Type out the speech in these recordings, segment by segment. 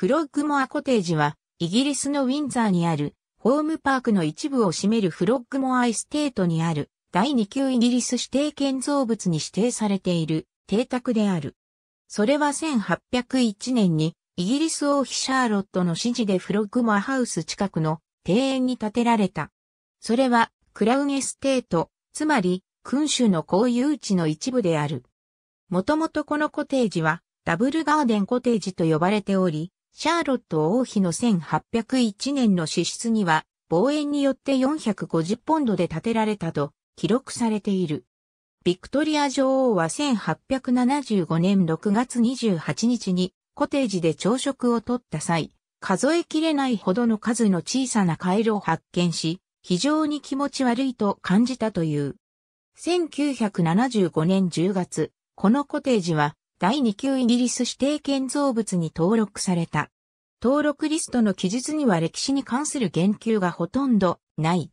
フロッグモアコテージは、イギリスのウィンザーにある、ホームパークの一部を占めるフロッグモアエステートにある、第2級イギリス指定建造物に指定されている、邸宅である。それは1801年に、イギリス王妃シャーロットの指示でフロッグモアハウス近くの庭園に建てられた。それは、クラウンエステート、つまり、君主の公有地の一部である。もともとこのコテージは、ダブルガーデンコテージと呼ばれており、シャーロット王妃の1801年の支出には、望遠によって450ポンドで建てられたと記録されている。ビクトリア女王は1875年6月28日にコテージで朝食をとった際、数えきれないほどの数の小さなカエルを発見し、非常に気持ち悪いと感じたという。1975年10月、このコテージは第2級イギリス指定建造物に登録された。登録リストの記述には歴史に関する言及がほとんどない。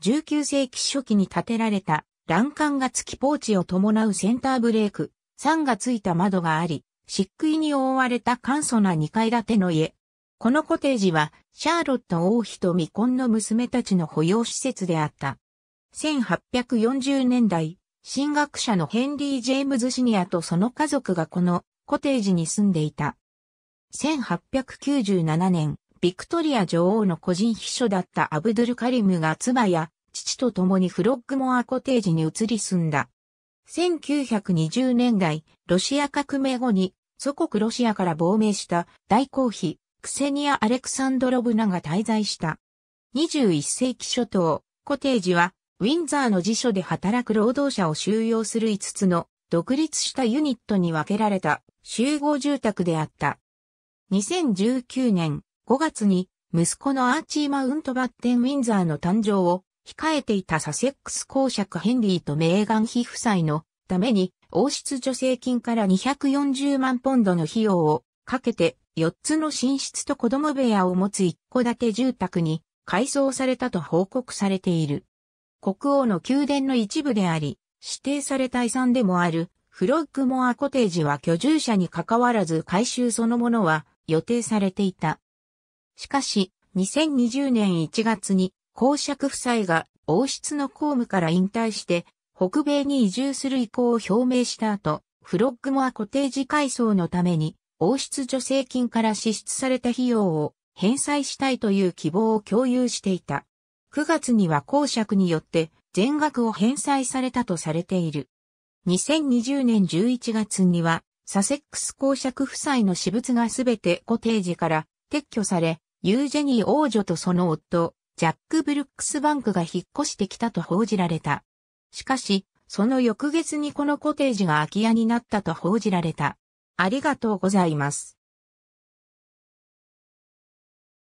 19世紀初期に建てられた欄干が付きポーチを伴うセンターブレーク、3が付いた窓があり、漆喰に覆われた簡素な2階建ての家。このコテージは、シャーロット王妃と未婚の娘たちの保養施設であった。1840年代、進学者のヘンリー・ジェームズ・シニアとその家族がこのコテージに住んでいた。1897年、ビクトリア女王の個人秘書だったアブドゥルカリムが妻や父と共にフロッグモアコテージに移り住んだ。1920年代、ロシア革命後に祖国ロシアから亡命した大公妃、クセニア・アレクサンドロブナが滞在した。21世紀初頭、コテージはウィンザーの辞書で働く労働者を収容する5つの独立したユニットに分けられた集合住宅であった。2019年5月に息子のアーチー・マウントバッテン・ウィンザーの誕生を控えていたサセックス公爵ヘンリーとメーガン妃夫妻のために王室助成金から240万ポンドの費用をかけて4つの寝室と子供部屋を持つ一戸建て住宅に改装されたと報告されている。国王の宮殿の一部であり、指定された遺産でもあるフロッグモアコテージは居住者に関わらず改修そのものは予定されていた。しかし、2020年1月に公爵夫妻が王室の公務から引退して北米に移住する意向を表明した後、フロッグモアコテージ改装のために王室助成金から支出された費用を返済したいという希望を共有していた。9月には公爵によって全額を返済されたとされている。2020年11月にはサセックス公爵夫妻の私物がすべてコテージから撤去され、ユージェニー王女とその夫、ジャック・ブルックスバンクが引っ越してきたと報じられた。しかし、その翌月にこのコテージが空き家になったと報じられた。ありがとうございます。